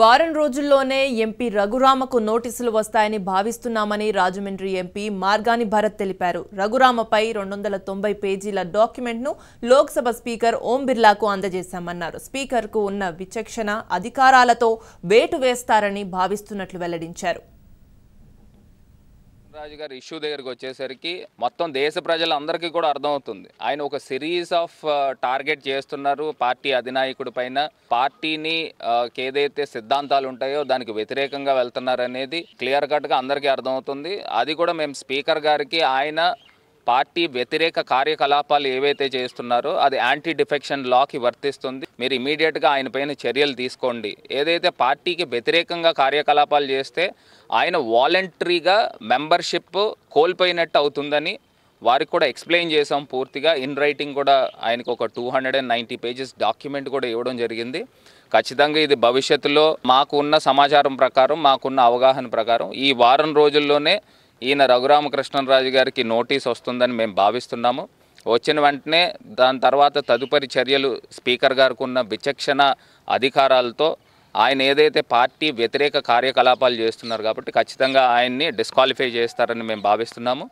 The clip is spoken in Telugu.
వారం రోజుల్లోనే ఎంపీ రఘురామకు నోటీసులు వస్తాయని భావిస్తున్నామని రాజమండ్రి ఎంపీ మార్గాని భరత్ తెలిపారు రఘురామపై రెండు వందల తొంభై పేజీల డాక్యుమెంట్ను లోక్సభ స్పీకర్ ఓం బిర్లాకు అందజేశామన్నారు స్పీకర్కు ఉన్న విచక్షణ అధికారాలతో వేటు వేస్తారని భావిస్తున్నట్లు వెల్లడించారు రాజు గారి ఇష్యూ దగ్గరికి వచ్చేసరికి మొత్తం దేశ ప్రజలందరికీ కూడా అర్థమవుతుంది ఆయన ఒక సిరీస్ ఆఫ్ టార్గెట్ చేస్తున్నారు పార్టీ అధినాయకుడి పైన పార్టీని ఏదైతే సిద్ధాంతాలు ఉంటాయో దానికి వ్యతిరేకంగా వెళ్తున్నారు అనేది క్లియర్ కట్గా అందరికీ అర్థమవుతుంది అది కూడా మేము స్పీకర్ గారికి ఆయన పార్టీ వ్యతిరేక కార్యకలాపాలు ఏవైతే చేస్తున్నారో అది యాంటీ డిఫెక్షన్ లాకి వర్తిస్తుంది మీరు ఇమీడియట్గా ఆయన పైన చర్యలు తీసుకోండి ఏదైతే పార్టీకి వ్యతిరేకంగా కార్యకలాపాలు చేస్తే ఆయన వాలంటరీగా మెంబర్షిప్ కోల్పోయినట్టు అవుతుందని వారికి కూడా ఎక్స్ప్లెయిన్ చేసాం పూర్తిగా ఇన్ రైటింగ్ కూడా ఆయనకు ఒక two hundred and ninety pages document కూడా ఇవ్వడం జరిగింది ఖచ్చితంగా ఇది భవిష్యత్తులో మాకున్న సమాచారం ప్రకారం మాకున్న అవగాహన ప్రకారం ఈ వారం రోజుల్లోనే ఈయన రఘురామకృష్ణరాజు గారికి నోటీస్ వస్తుందని మేము భావిస్తున్నాము వచ్చిన వెంటనే దాని తర్వాత తదుపరి చర్యలు స్పీకర్ గారికి ఉన్న విచక్షణ అధికారాలతో ఆయన ఏదైతే పార్టీ వ్యతిరేక కార్యకలాపాలు చేస్తున్నారు కాబట్టి ఖచ్చితంగా ఆయన్ని డిస్క్వాలిఫై చేస్తారని మేము భావిస్తున్నాము